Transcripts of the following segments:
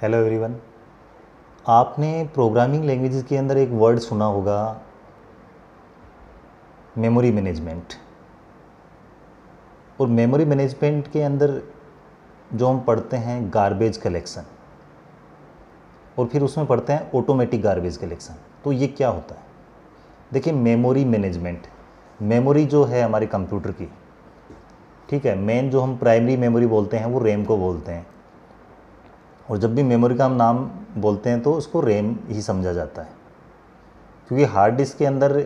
hello everyone आपने programming languages के अंदर एक वर्ड सुना होगा मेमोरी मैनेजमेंट और मेमोरी मैनेजमेंट के अंदर जो हम पढ़ते हैं गार्बेज कलेक्शन और फिर उसमें पढ़ते हैं ऑटोमेटिक गार्बेज कलेक्शन तो ये क्या होता है देखिए मेमोरी मैनेजमेंट मेमोरी जो है हमारे कंप्यूटर की ठीक है मेन जो हम प्राइमरी मेमोरी बोलते हैं वो रैम को बोलते हैं और जब भी मेमोरी का हम नाम बोलते हैं तो उसको रैम ही समझा जाता है क्योंकि हार्ड डिस्क के अंदर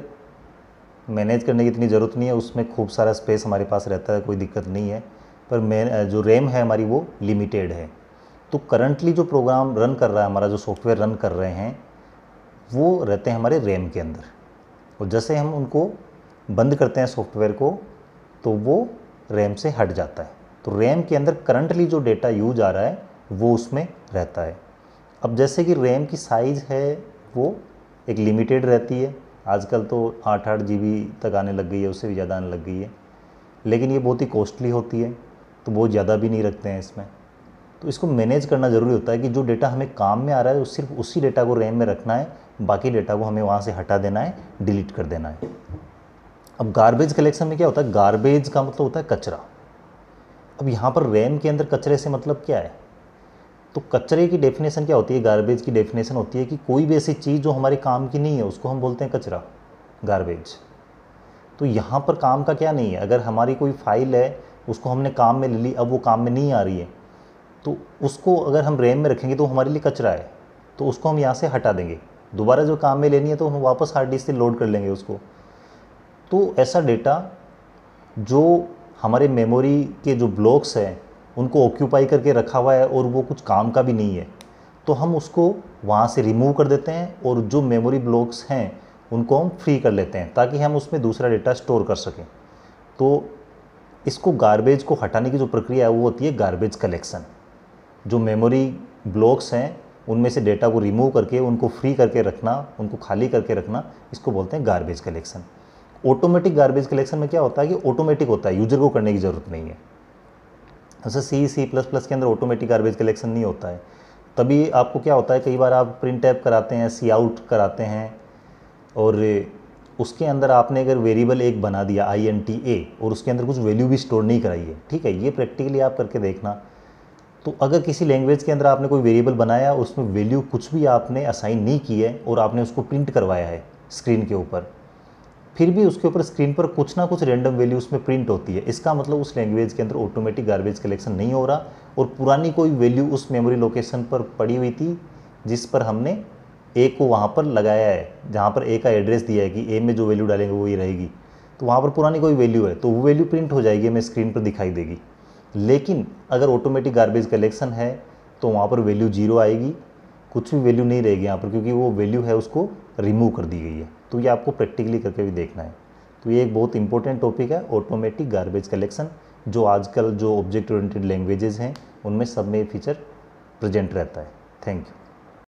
मैनेज करने की इतनी ज़रूरत नहीं है उसमें खूब सारा स्पेस हमारे पास रहता है कोई दिक्कत नहीं है पर जो रैम है हमारी वो लिमिटेड है तो करंटली जो प्रोग्राम रन कर रहा है हमारा जो सॉफ्टवेयर रन कर रहे हैं वो रहते हैं हमारे रैम के अंदर और जैसे हम उनको बंद करते हैं सॉफ्टवेयर को तो वो रैम से हट जाता है तो रैम के अंदर करंटली जो डेटा यूज आ रहा है वो उसमें रहता है अब जैसे कि रैम की साइज़ है वो एक लिमिटेड रहती है आजकल तो आठ आठ जी तक आने लग गई है उससे भी ज़्यादा आने लग गई है लेकिन ये बहुत ही कॉस्टली होती है तो बहुत ज़्यादा भी नहीं रखते हैं इसमें तो इसको मैनेज करना ज़रूरी होता है कि जो डेटा हमें काम में आ रहा है उस सिर्फ उसी डेटा को रैम में रखना है बाकी डेटा को हमें वहाँ से हटा देना है डिलीट कर देना है अब गारबेज कलेक्शन में क्या होता है गारबेज का मतलब होता है कचरा अब यहाँ पर रैम के अंदर कचरे से मतलब क्या है तो कचरे की डेफिनेशन क्या होती है गार्बेज की डेफिनेशन होती है कि कोई भी ऐसी चीज़ जो हमारे काम की नहीं है उसको हम बोलते हैं कचरा गार्बेज तो यहाँ पर काम का क्या नहीं है अगर हमारी कोई फाइल है उसको हमने काम में ले ली अब वो काम में नहीं आ रही है तो उसको अगर हम रैम में रखेंगे तो हमारे लिए कचरा है तो उसको हम यहाँ से हटा देंगे दोबारा जो काम में लेनी है तो हम वापस हार्ड डिस्क से लोड कर लेंगे उसको तो ऐसा डेटा जो हमारे मेमोरी के जो ब्लॉक्स हैं उनको ऑक्यूपाई करके रखा हुआ है और वो कुछ काम का भी नहीं है तो हम उसको वहाँ से रिमूव कर देते हैं और जो मेमोरी ब्लॉक्स हैं उनको हम फ्री कर लेते हैं ताकि हम उसमें दूसरा डेटा स्टोर कर सकें तो इसको गारबेज को हटाने की जो प्रक्रिया है वो होती है गार्बेज कलेक्शन जो मेमोरी ब्लॉक्स हैं उनमें से डेटा को रिमूव करके उनको फ्री करके रखना उनको खाली करके रखना इसको बोलते हैं garbage collection automatic garbage collection में क्या होता है कि ऑटोमेटिक होता है यूजर को करने की ज़रूरत नहीं है जैसे सी सी प्लस प्लस के अंदर ऑटोमेटिक गार्बेज कलेक्शन नहीं होता है तभी आपको क्या होता है कई बार आप प्रिंट ऐप कराते हैं सी आउट कराते हैं और उसके अंदर आपने अगर वेरिएबल एक बना दिया आई एन टी ए और उसके अंदर कुछ वैल्यू भी स्टोर नहीं कराई है ठीक है ये प्रैक्टिकली आप करके देखना तो अगर किसी लैंग्वेज के अंदर आपने कोई वेरिएबल बनाया उसमें वैल्यू कुछ भी आपने असाइन नहीं की है और आपने उसको प्रिंट करवाया है स्क्रीन के ऊपर फिर भी उसके ऊपर स्क्रीन पर कुछ ना कुछ रैंडम वैल्यू उसमें प्रिंट होती है इसका मतलब उस लैंग्वेज के अंदर ऑटोमेटिक गार्बेज कलेक्शन नहीं हो रहा और पुरानी कोई वैल्यू उस मेमोरी लोकेशन पर पड़ी हुई थी जिस पर हमने ए को वहाँ पर लगाया है जहाँ पर ए का एड्रेस दिया है कि ए में जो वैल्यू डालेंगे वही रहेगी तो वहाँ पर पुरानी कोई वैल्यू है तो वो वैल्यू प्रिंट हो जाएगी हमें स्क्रीन पर दिखाई देगी लेकिन अगर ऑटोमेटिक गार्बेज कलेक्शन है तो वहाँ पर वैल्यू जीरो आएगी कुछ भी वैल्यू नहीं रहेगी यहाँ पर क्योंकि वो वैल्यू है उसको रिमूव कर दी गई है तो ये आपको प्रैक्टिकली करके भी देखना है तो ये एक बहुत इंपॉर्टेंट टॉपिक है ऑटोमेटिक गार्बेज कलेक्शन जो आजकल जो ऑब्जेक्ट ओरिएंटेड लैंग्वेजेस हैं उनमें सब में फीचर प्रेजेंट रहता है थैंक यू